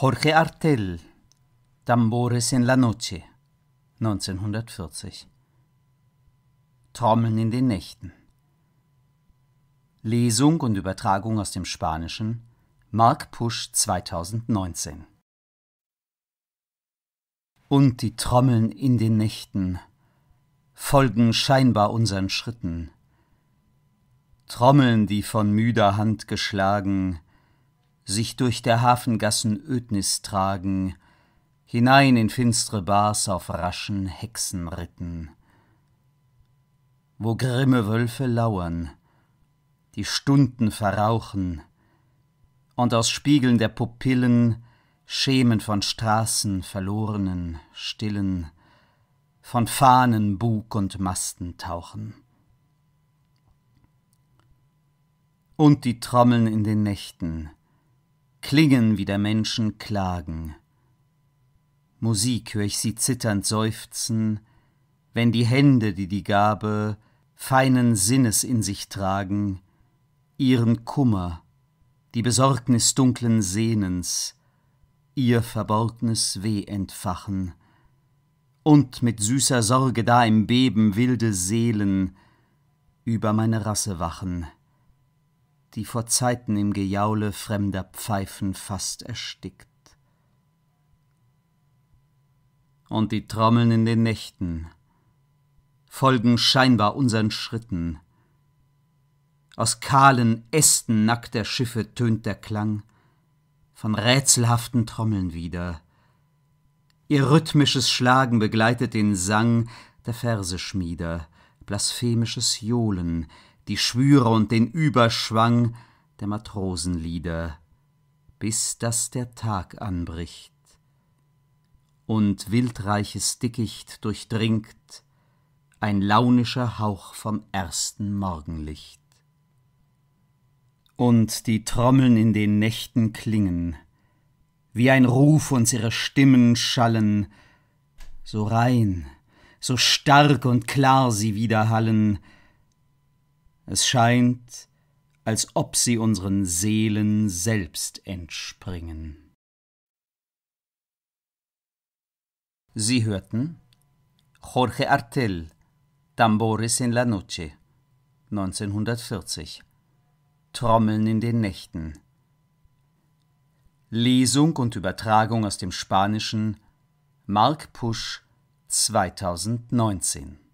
Jorge Artel Tambores en la Noche 1940 Trommeln in den Nächten Lesung und Übertragung aus dem Spanischen Mark Pusch 2019 Und die Trommeln in den Nächten folgen scheinbar unseren Schritten. Trommeln, die von müder Hand geschlagen, sich durch der Hafengassen Ödnis tragen, hinein in finstre Bars auf raschen Hexenritten. Wo grimme Wölfe lauern, die Stunden verrauchen, und aus Spiegeln der Pupillen Schemen von Straßen verlorenen, stillen, von Fahnen, Bug und Masten tauchen. Und die Trommeln in den Nächten, klingen wie der Menschen Klagen. Musik hör ich sie zitternd seufzen, wenn die Hände, die die Gabe feinen Sinnes in sich tragen, ihren Kummer, die Besorgnis dunklen Sehnens, ihr verborgnes Weh entfachen, und mit süßer Sorge da im Beben wilde Seelen über meine Rasse wachen die vor Zeiten im Gejaule fremder Pfeifen fast erstickt. Und die Trommeln in den Nächten folgen scheinbar unseren Schritten. Aus kahlen Ästen nackter Schiffe tönt der Klang von rätselhaften Trommeln wieder. Ihr rhythmisches Schlagen begleitet den Sang der Verseschmieder, blasphemisches Johlen, die Schwüre und den Überschwang der Matrosenlieder, bis daß der Tag anbricht und wildreiches Dickicht durchdringt ein launischer Hauch vom ersten Morgenlicht. Und die Trommeln in den Nächten klingen, wie ein Ruf uns ihre Stimmen schallen, so rein, so stark und klar sie widerhallen, hallen, es scheint, als ob sie unseren Seelen selbst entspringen. Sie hörten Jorge Artel, Tambores en la Noche, 1940, Trommeln in den Nächten. Lesung und Übertragung aus dem Spanischen Mark Pusch 2019